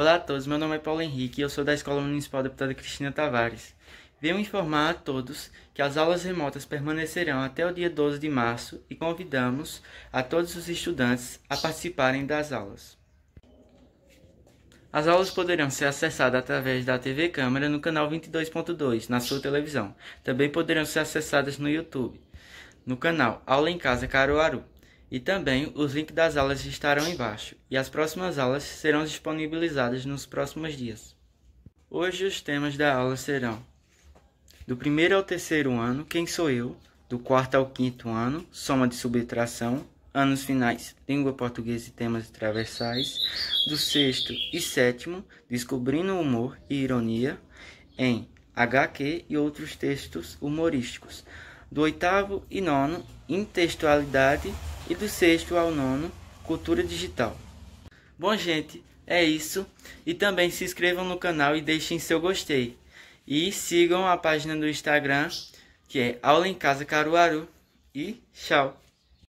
Olá a todos, meu nome é Paulo Henrique e eu sou da Escola Municipal Deputada Cristina Tavares. Venho informar a todos que as aulas remotas permanecerão até o dia 12 de março e convidamos a todos os estudantes a participarem das aulas. As aulas poderão ser acessadas através da TV Câmara no canal 22.2 na sua televisão. Também poderão ser acessadas no YouTube, no canal Aula em Casa Caruaru. E também os links das aulas estarão embaixo, e as próximas aulas serão disponibilizadas nos próximos dias. Hoje os temas da aula serão do primeiro ao terceiro ano, quem sou eu? Do quarto ao quinto ano, soma de subtração, anos finais, língua portuguesa e temas transversais. Do sexto e sétimo, descobrindo humor e ironia em HQ e outros textos humorísticos. Do oitavo e nono, intextualidade e do sexto ao nono, Cultura Digital. Bom, gente, é isso. E também se inscrevam no canal e deixem seu gostei. E sigam a página do Instagram, que é Aula em Casa Caruaru. E tchau!